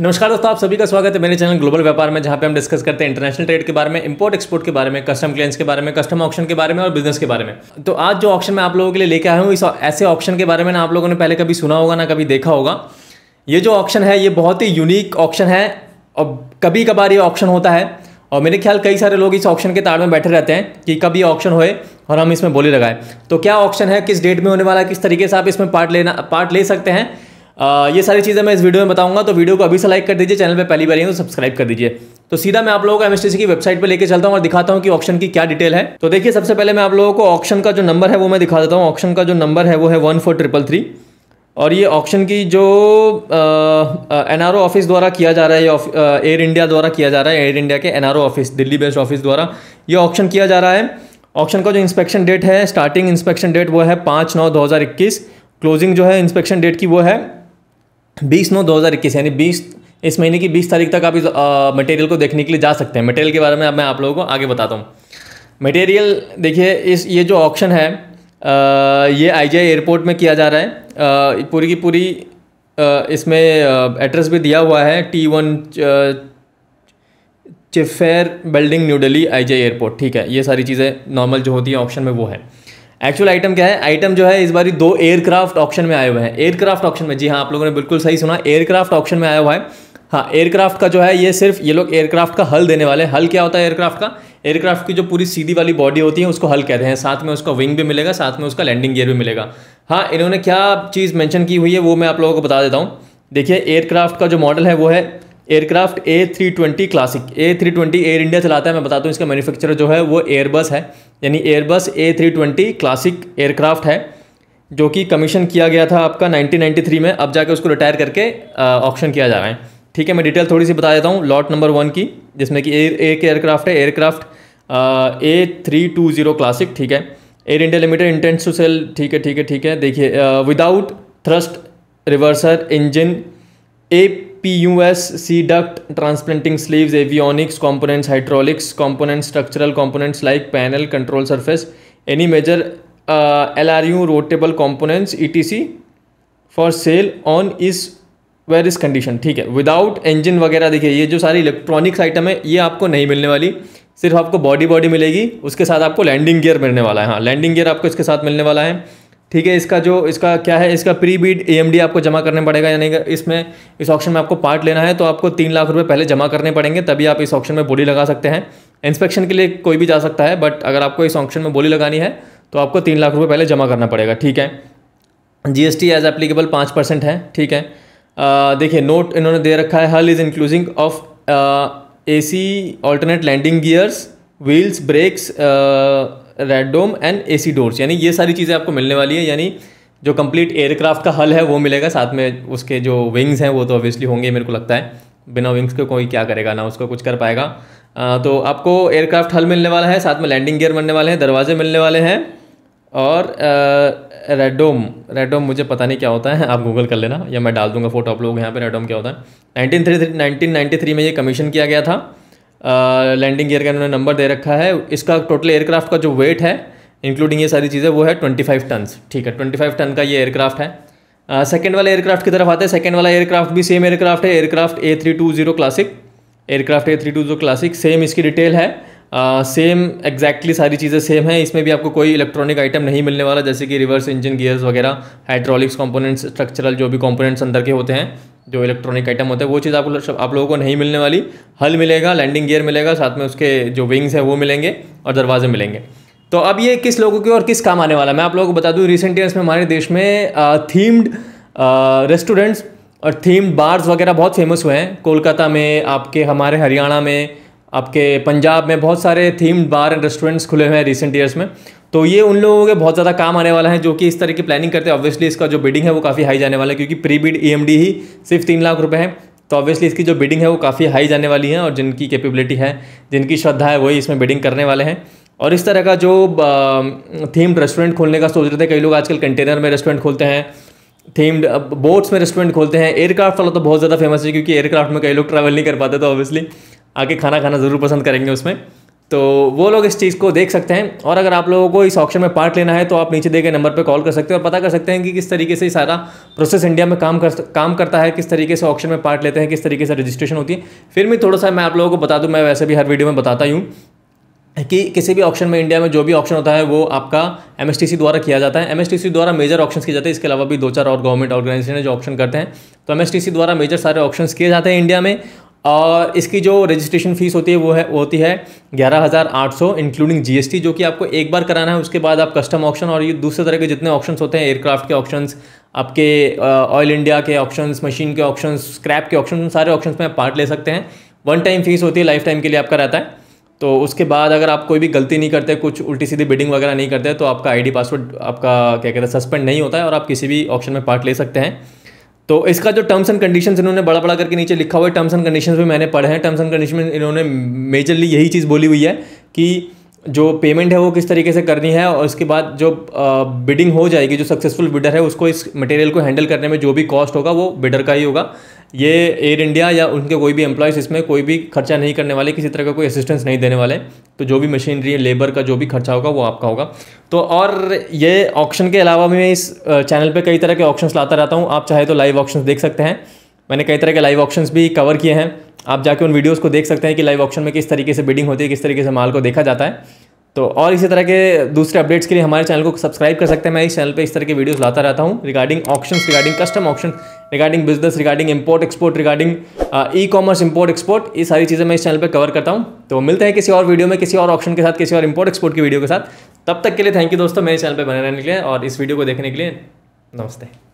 नमस्कार दोस्तों आप सभी का स्वागत है मेरे चैनल ग्लोबल व्यापार में जहां पे हम डिस्कस करते हैं इंटरनेशनल ट्रेड के बारे में इंपोर्ट एक्सपोर्ट के बारे में कस्टम क्लेंस के बारे में कस्टम ऑप्शन के बारे में और बिजनेस के बारे में तो आज जो ऑप्शन मैं आप लोगों के लिए लेके आया हूँ इस ऐसे ऑप्शन के बारे में ना आप लोगों ने पहले कभी सुना होगा ना कभी देखा होगा ये जो ऑप्शन है ये बहुत ही यूनिक ऑप्शन है और कभी कभार ये ऑप्शन होता है और मेरे ख्याल कई सारे लोग इस ऑप्शन के ताड़ में बैठे रहते हैं कि कब ये ऑप्शन होए और हम इसमें बोली लगाए तो क्या ऑप्शन है किस डेट में होने वाला है किस तरीके से आप इसमें पार्ट लेना पार्ट ले सकते हैं आ, ये सारी चीज़ें मैं इस वीडियो में बताऊंगा तो वीडियो को अभी से लाइक कर दीजिए चैनल पे पहली बार तो सब्सक्राइब कर दीजिए तो सीधा मैं आप लोगों को एम की वेबसाइट पे लेके चलता हूँ और दिखाता हूँ कि ऑप्शन की क्या डिटेल है तो देखिए सबसे पहले मैं आप लोगों को ऑप्शन का जो नंबर है वो मैं दिखा देता हूँ ऑप्शन का जो नंबर है वो है वन फोर ट्रिपल थ्री और ये ऑप्शन की जो एन आर ऑफिस द्वारा किया जा रहा है एयर इंडिया द्वारा किया जा रहा है एयर इंडिया के एन ऑफिस दिल्ली बेस्ड ऑफिस द्वारा ये ऑप्शन किया जा रहा है ऑप्शन का जो इंस्पेक्शन डेट है स्टार्टिंग इंस्पेक्शन डेट वो है पाँच नौ दो हज़ार इक्कीस क्लोजिंग जो है इंस्पेक्शन डेट की वो है बीस नौ दो हज़ार इक्कीस यानी बीस इस महीने की बीस तारीख तक आप इस मटेरियल को देखने के लिए जा सकते हैं मटेरियल के बारे में अब मैं आप लोगों को आगे बताता हूँ मटेरियल देखिए इस ये जो ऑप्शन है आ, ये आई एयरपोर्ट में किया जा रहा है आ, पूरी की पूरी आ, इसमें एड्रेस भी दिया हुआ है टी वन चिफेयर बिल्डिंग न्यू दिल्ली आई एयरपोर्ट ठीक है ये सारी चीज़ें नॉर्मल जो होती है ऑप्शन में वो है एक्चुअल आइटम क्या है आइटम जो है इस बार दो एयरक्राफ्ट ऑप्शन में आए हुए हैं एयरक्राफ्ट ऑप्शन में जी हाँ आप लोगों ने बिल्कुल सही सुना एयरक्राफ्ट ऑप्शन में आया हुआ है हाँ एयरक्राफ्ट का जो है ये सिर्फ ये लोग एयरक्राफ्ट का हल देने वाले हल क्या होता है एयरक्राफ्ट का एयरक्राफ्ट की जो पूरी सीधी वाली बॉडी होती है उसको हल कहते हैं साथ में उसका विंग भी मिलेगा साथ में उसका लैंडिंग गियर भी मिलेगा हाँ इन्होंने क्या चीज़ मैंशन की हुई है वो मैं आप लोगों को बता देता हूँ देखिए एयरक्राफ्ट का जो मॉडल है वो है aircraft A three twenty classic A three twenty Air India चलाता है मैं बताता हूँ इसका मैन्युफैक्चरर जो है वो एयरबस है यानी Airbus A three twenty classic aircraft है जो कि कमीशन किया गया था आपका 1993 में अब जाके उसको रिटायर करके ऑप्शन किया जा रहा है ठीक है मैं डिटेल थोड़ी सी बता देता हूँ लॉट नंबर वन की जिसमें कि एयर एक एयरक्राफ्ट है aircraft A three two zero classic ठीक है Air India limited intends to sell ठीक है ठीक है ठीक है देखिए without thrust reverser engine APUs C duct transplanting sleeves avionics components hydraulics components structural components like panel control surface any major L R U rotable components E T C for sale on is where is condition ठीक है without engine वगैरह देखिए ये जो सारी electronics item है ये आपको नहीं मिलने वाली सिर्फ आपको बॉडी बॉडी मिलेगी उसके साथ आपको लैंडिंग गियर मिलने वाला है हाँ लैंडिंग गियर आपको इसके साथ मिलने वाला है ठीक है इसका जो इसका क्या है इसका प्री बीड ए आपको जमा करने पड़ेगा यानी कि इसमें इस ऑप्शन में आपको पार्ट लेना है तो आपको तीन लाख रुपये पहले जमा करने पड़ेंगे तभी आप इस ऑप्शन में बोली लगा सकते हैं इंस्पेक्शन के लिए कोई भी जा सकता है बट अगर आपको इस ऑप्शन में बोली लगानी है तो आपको तीन लाख रुपये पहले जमा करना पड़ेगा ठीक है G S T as applicable पाँच परसेंट है ठीक है देखिए नोट इन्होंने दे रखा है hull is including of A C alternate landing gears wheels brakes radome and A C doors यानी ये सारी चीज़ें आपको मिलने वाली है यानी जो कंप्लीट एयरक्राफ्ट का हल है वो मिलेगा साथ में उसके जो विंग्स हैं वो तो ऑब्वियसली होंगे मेरे को लगता है बिना विंग्स के कोई क्या करेगा ना उसको कुछ कर पाएगा आ, तो आपको एयरक्राफ्ट हल मिलने वाला है साथ में लैंडिंग गियर मिलने वाले हैं दरवाजे मिलने वाले हैं और रेडोम रेडोम मुझे पता नहीं क्या होता है आप गूगल कर लेना या मैं डाल दूंगा फोटो आप लोग यहाँ पे रेडोम क्या होता है नाइनटी थ्री में ये कमीशन किया गया था लैंडिंग गियर का इन्होंने नंबर दे रखा है इसका टोटल एयरक्राफ्ट का जो वेट है इंक्लूडिंग ये सारी चीज़ें वो है ट्वेंटी फाइव टनस ठीक है ट्वेंटी फाइव टन का ये एयरक्राफ्ट है सेकेंड वाला एयरक्राफ्ट की तरफ आते हैं सेकेंड वाला एयरक्राफ्ट भी सेम एयरक्राफ्ट है aircraft A three two zero classic aircraft A three two zero classic same इसकी डिटेल है सेम uh, एग्जैक्टली सारी चीज़ें सेम है इसमें भी आपको कोई इलेक्ट्रॉनिक आइटम नहीं मिलने वाला जैसे कि रिवर्स इंजन गियर्स वगैरह हाइड्रोलिक्स कंपोनेंट्स स्ट्रक्चरल जो भी कंपोनेंट्स अंदर के होते हैं जो इलेक्ट्रॉनिक आइटम होते हैं वो चीज़ लोग आप लोगों को नहीं मिलने वाली हल मिलेगा लैंडिंग गियर मिलेगा साथ में उसके जो विंग्स हैं वो मिलेंगे और दरवाजे मिलेंगे तो अब ये किस लोगों के और किस काम आने वाला है मैं आप लोगों को बता दूँ रिसेंट ईयर्स में हमारे देश में थीम्ड रेस्टोरेंट्स और थीम्ड बार्स वगैरह बहुत फेमस हुए हैं कोलकाता में आपके हमारे हरियाणा में आपके पंजाब में बहुत सारे थीम्ड बार एंड रेस्टोरेंट्स खुले हुए हैं रिसेंट ईयर्स में तो ये उन लोगों के बहुत ज़्यादा काम आने वाला है जो कि इस तरह की प्लानिंग करते हैं ऑब्वियसली इसका जो बिडिंग है वो काफ़ी हाई जाने वाला है क्योंकि प्री बिड ई ही सिर्फ तीन लाख रुपये है तो ऑब्वियसली इसकी जो बिडिंग है वो काफ़ी हाई जाने वाली है और जिनकी कैपेबिलिटी है जिनकी श्रद्धा है वही इसमें बिडिंग करने वाले हैं और इस तरह का जो थीम्ड रेस्टोरेंट खोलने का सोच रहे थे कई लोग आजकल कंटेनर में रेस्टोरेंट खोलते हैं थीम्ड बोट्स में रेस्टोरेंट खोलते हैं एयरक्राफ्ट वाला तो बहुत ज़्यादा फेमस है क्योंकि एयरक्राफ्ट में कई लोग ट्रैवल नहीं कर पाते तो ऑब्वियसली आके खाना खाना ज़रूर पसंद करेंगे उसमें तो वो लोग इस चीज़ को देख सकते हैं और अगर आप लोगों को इस ऑप्शन में पार्ट लेना है तो आप नीचे दिए गए नंबर पर कॉल कर सकते हैं और पता कर सकते हैं कि किस तरीके से सारा प्रोसेस इंडिया में काम कर काम करता है किस तरीके से ऑप्शन में पार्ट लेते हैं किस तरीके से रजिस्ट्रेशन होती है फिर भी थोड़ा सा मैं आप लोगों को बता दूँ मैं वैसे भी हर वीडियो में बताता ही हूँ कि किसी भी ऑप्शन में इंडिया में जो भी ऑप्शन होता है वो आपका एम द्वारा किया जाता है एम द्वारा मेजर ऑप्शन किए जाते हैं इसके अलावा भी दो चार और गवर्नमेंट ऑर्गेनाइजेशन जो ऑप्शन करते हैं तो एम द्वारा मेजर सारे ऑप्शन किए जाते हैं इंडिया में और इसकी जो रजिस्ट्रेशन फ़ीस होती है वो है होती है ग्यारह हज़ार आठ सौ इंक्लूडिंग जीएसटी जो कि आपको एक बार कराना है उसके बाद आप कस्टम ऑप्शन और ये दूसरे तरह के जितने ऑप्शंस होते हैं एयरक्राफ्ट के ऑप्शंस आपके ऑयल इंडिया के ऑप्शंस मशीन के ऑप्शंस स्क्रैप के ऑप्शन सारे ऑप्शन में आप पार्ट ले सकते हैं वन टाइम फ़ीस होती है लाइफ टाइम के लिए आपका रहता है तो उसके बाद अगर आप कोई भी गलती नहीं करते कुछ उल्टी सीधी बिडिंग वगैरह नहीं करते तो आपका आईडी पासवर्ड आपका क्या कहते हैं सस्पेंड नहीं होता है और आप किसी भी ऑप्शन में पार्ट ले सकते हैं तो इसका जो टर्म्स एंड कंडीशंस इन्होंने बड़ा बड़ा करके नीचे लिखा हुआ है टर्म्स एंड कंडीशंस भी मैंने पढ़े हैं टर्म्स एंड कंडीशन में इन्होंने मेजरली यही चीज़ बोली हुई है कि जो पेमेंट है वो किस तरीके से करनी है और उसके बाद जो बिडिंग हो जाएगी जो सक्सेसफुल बिडर है उसको इस मटेरियल को हैंडल करने में जो भी कॉस्ट होगा वो बिडर का ही होगा ये एयर इंडिया या उनके कोई भी एम्प्लॉयज़ इसमें कोई भी खर्चा नहीं करने वाले किसी तरह का कोई असिस्टेंस नहीं देने वाले तो जो भी मशीनरी लेबर का जो भी खर्चा होगा वो आपका होगा तो और ये ऑप्शन के अलावा मैं इस चैनल पे कई तरह के ऑप्शन लाता रहता हूँ आप चाहे तो लाइव ऑप्शन देख सकते हैं मैंने कई तरह के लाइव ऑप्शन भी कवर किए हैं आप जाके उन वीडियोज़ को देख सकते हैं कि लाइव ऑप्शन में किस तरीके से बिडिंग होती है किस तरीके से माल को देखा जाता है तो और इसी तरह के दूसरे अपडेट्स के लिए हमारे चैनल को सब्सक्राइब कर सकते हैं मैं इस चैनल पे इस तरह के वीडियोस लाता रहता हूँ regarding option regarding custom option regarding business regarding import export regarding e commerce import export ये सारी चीज़ें मैं इस चैनल पर कवर करता हूँ तो मिलते हैं किसी और वीडियो में किसी और ऑप्शन के साथ किसी और इम्पोर्ट एक्सपोर्ट की वीडियो के साथ तब तक के लिए थैंक यू दोस्तों मेरे चैनल पर बने रहने के लिए और इस वीडियो को देखने के लिए नमस्ते